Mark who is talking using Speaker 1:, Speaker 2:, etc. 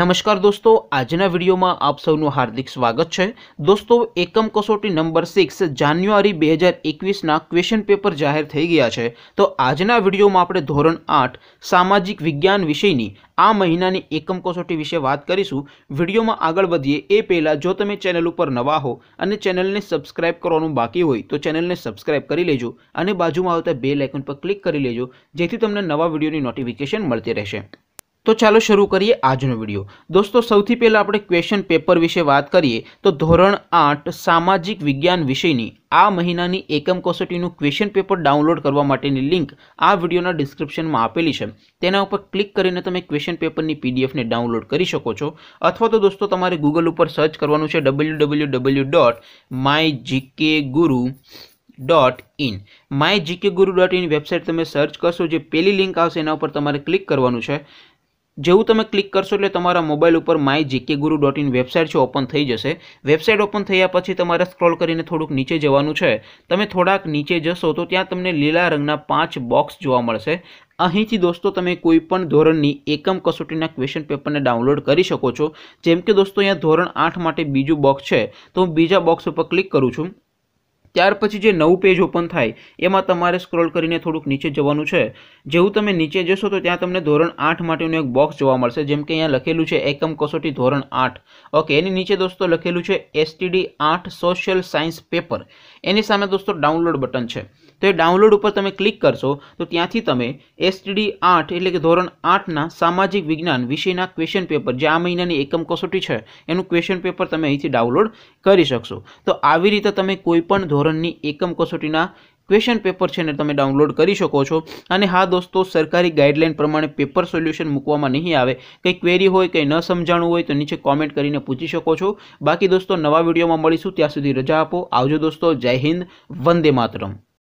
Speaker 1: નમસ્કાર દોસ્તો આજના વિડીયોમાં આપ સૌનું હાર્દિક સ્વાગત છે દોસ્તો એકમ કસોટી નંબર સિક્સ જાન્યુઆરી બે હજાર એકવીસના ક્વેશ્ચન પેપર જાહેર થઈ ગયા છે તો આજના વિડીયોમાં આપણે ધોરણ આઠ સામાજિક વિજ્ઞાન વિષયની આ મહિનાની એકમ કસોટી વિશે વાત કરીશું વિડીયોમાં આગળ વધીએ એ પહેલાં જો તમે ચેનલ ઉપર નવા હો અને ચેનલને સબસ્ક્રાઇબ કરવાનું બાકી હોય તો ચેનલને સબસ્ક્રાઇબ કરી લેજો અને બાજુમાં આવતા બે લાઇકન પર ક્લિક કરી લેજો જેથી તમને નવા વિડીયોની નોટિફિકેશન મળતી રહેશે તો ચાલો શરૂ કરીએ આજનો વિડીયો દોસ્તો સૌથી પહેલાં આપણે ક્વેશ્ચન પેપર વિશે વાત કરીએ તો ધોરણ આઠ સામાજિક વિજ્ઞાન વિષયની આ મહિનાની એકમ કસોટીનું ક્વેશ્ચન પેપર ડાઉનલોડ કરવા માટેની લિંક આ વિડીયોના ડિસ્ક્રિપ્શનમાં આપેલી છે તેના ઉપર ક્લિક કરીને તમે ક્વેશ્ચન પેપરની પીડીએફને ડાઉનલોડ કરી શકો છો અથવા તો દોસ્તો તમારે ગૂગલ ઉપર સર્ચ કરવાનું છે W W W dot my GK guru dot in my GK guru dot in website તમે સર્ચ કરશો જે પેલી લિંક આવશે એના ઉપર તમારે ક્લિક કરવાનું છે જેવું તમે ક્લિક કરશો એટલે તમારા મોબાઈલ ઉપર my GK guru dot in website છે ઓપન થઈ જશે વેબસાઇટ ઓપન થયા પછી તમારે સ્ક્રોલ કરીને થોડુંક નીચે જવાનું છે તમે થોડાક નીચે જશો તો ત્યાં તમને લીલા રંગના પાંચ બોક્સ જોવા મળશે અહીંથી દોસ્તો તમે કોઈપણ ધોરણની એકમ કસોટીના ક્વેશ્ચન પેપરને ડાઉનલોડ કરી શકો છો જેમ કે દોસ્તો અહીંયા ધોરણ આઠ માટે બીજું બોક્સ છે તો હું બીજા બોક્સ ઉપર ક્લિક કરું છું ત્યાર પછી જે નવું પેજ ઓપન થાય એમાં તમારે સ્ક્રોલ કરીને થોડુંક નીચે જવાનું છે જેવું તમે નીચે જશો તો ત્યાં તમને ધોરણ આઠ માટેનું એક બોક્સ જોવા મળશે જેમ કે અહીંયા લખેલું છે એકમ કસોટી ધોરણ આઠ ઓકે એની નીચે દોસ્તો લખેલું છે એસટીડી આઠ સોશિયલ સાયન્સ પેપર એની સામે દોસ્તો ડાઉનલોડ બટન છે તો એ ડાઉનલોડ ઉપર તમે ક્લિક કરશો તો ત્યાંથી તમે એસટીડી આઠ એટલે કે ધોરણ આઠના સામાજિક વિજ્ઞાન વિષયના ક્વેશ્ચન પેપર જે આ મહિનાની એકમ કસોટી છે એનું ક્વેશ્ચન પેપર તમે અહીંથી ડાઉનલોડ કરી શકશો તો આવી રીતે તમે કોઈ પણ ધોરણ ધોરણની એકમ કસોટીના ક્વેશ્ચન પેપર છે ને તમે ડાઉનલોડ કરી શકો છો અને હા દોસ્તો સરકારી ગાઈડલાઇન પ્રમાણે પેપર સોલ્યુશન મૂકવામાં નહીં આવે કંઈ ક્વેરી હોય કંઈ ન સમજાણું હોય તો નીચે કોમેન્ટ કરીને પૂછી શકો છો બાકી દોસ્તો નવા વિડીયોમાં મળીશું ત્યાં સુધી રજા આપો આવજો દોસ્તો જય હિન્દ વંદે માતરમ